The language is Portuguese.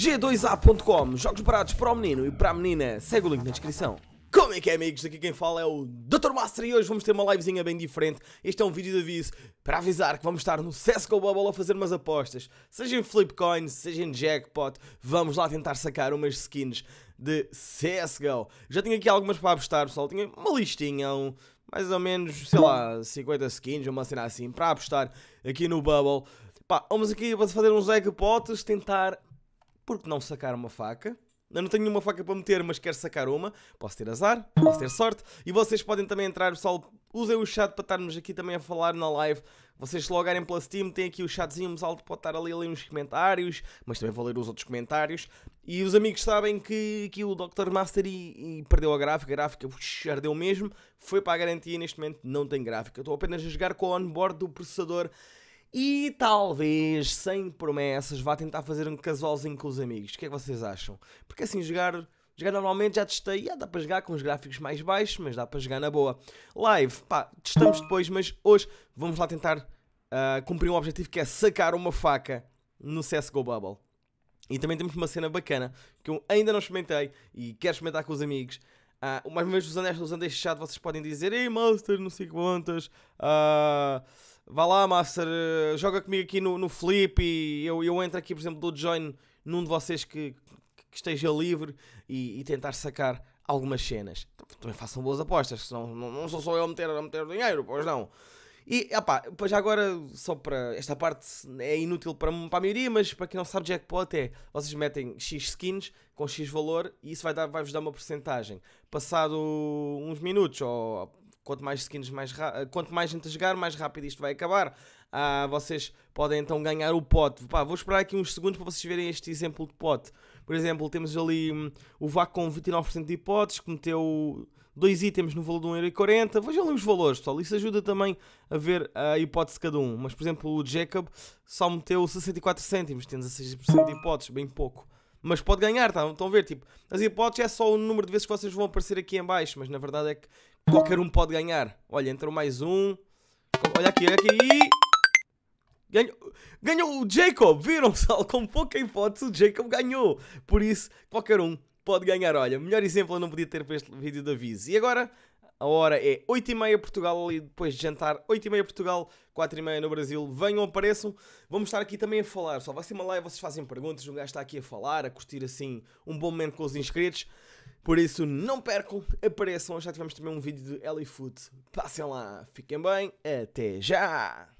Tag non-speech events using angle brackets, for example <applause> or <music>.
G2A.com, jogos baratos para o menino e para a menina. Segue o link na descrição. Como é que é, amigos? Aqui quem fala é o Dr. Master e hoje vamos ter uma livezinha bem diferente. Este é um vídeo de aviso para avisar que vamos estar no CSGO Bubble a fazer umas apostas. Seja em Flipcoin, seja em Jackpot, vamos lá tentar sacar umas skins de CSGO. Já tinha aqui algumas para apostar, pessoal. Tinha uma listinha, um, mais ou menos, sei lá, 50 skins, uma cena assim, para apostar aqui no Bubble. Pá, vamos aqui fazer uns jackpots, tentar porque não sacar uma faca? Eu não tenho nenhuma faca para meter, mas quero sacar uma. Posso ter azar, posso ter sorte. E vocês podem também entrar, pessoal. Usem o chat para estarmos aqui também a falar na live. Vocês se logarem pela Steam, tem aqui o chatzinho, alto, pode estar ali, ali comentários, mas também vou ler os outros comentários. E os amigos sabem que aqui o Dr. Master e, e perdeu a gráfica, a gráfica ardeu mesmo, foi para a garantia e neste momento não tem gráfica. estou apenas a jogar com o onboard do processador e talvez, sem promessas, vá tentar fazer um casolzinho com os amigos. O que é que vocês acham? Porque assim, jogar, jogar normalmente já testei, já ah, dá para jogar com os gráficos mais baixos, mas dá para jogar na boa. Live, pá, testamos depois, mas hoje vamos lá tentar uh, cumprir um objetivo que é sacar uma faca no CSGO Bubble. E também temos uma cena bacana que eu ainda não experimentei e quero experimentar com os amigos. Uh, mais uma vez, usando este, usando este chat, vocês podem dizer Ei, Master, não sei quantas. Uh, Vá lá, Master, eh, joga comigo aqui no, no flip e eu, eu entro aqui, por exemplo, do join num de vocês que, que esteja livre e, e, tentar sacar algumas cenas. Também façam boas apostas, senão não, não sou só eu a meter, a meter dinheiro, pois não. E, opá, pois agora, só para esta parte é inútil para, para a maioria, mas para quem não sabe, jackpot é, vocês metem X skins com X valor e isso vai dar, vai-vos dar uma porcentagem. Passado uns minutos ou quanto mais skins, mais eh, quanto mais gente a jogar, mais rápido isto vai acabar. Ah, vocês podem então ganhar o pote. Pá, vou esperar aqui uns segundos para vocês verem este exemplo de pote. Por exemplo, temos ali hum, o VAC com 29% de hipóteses, que meteu 2 itens no valor de 1,40€. Vejam ali os valores, pessoal. Isso ajuda também a ver a hipótese de cada um. Mas, por exemplo, o Jacob só meteu 64 cêntimos, tem 16% de hipóteses, bem pouco mas pode ganhar, tá? estão a ver? Tipo, as hipóteses é só o número de vezes que vocês vão aparecer aqui em baixo, mas na verdade é que Qualquer um pode ganhar. Olha, entrou mais um. Olha aqui, olha aqui. Ganhou, ganhou o Jacob, viram, só, <laughs> Com pouca hipótese, o Jacob ganhou. Por isso, qualquer um pode ganhar. Olha, melhor exemplo eu não podia ter para este vídeo de aviso. E agora, a hora é 8h30 Portugal, ali depois de jantar, 8h30 Portugal, 4h30 no Brasil. Venham, apareçam. Vamos estar aqui também a falar, Só Vai ser uma live, vocês fazem perguntas, um gajo está aqui a falar, a curtir assim um bom momento com os inscritos. Por isso, não percam, apareçam. Já tivemos também um vídeo de Ellie Food. Passem lá, fiquem bem, até já!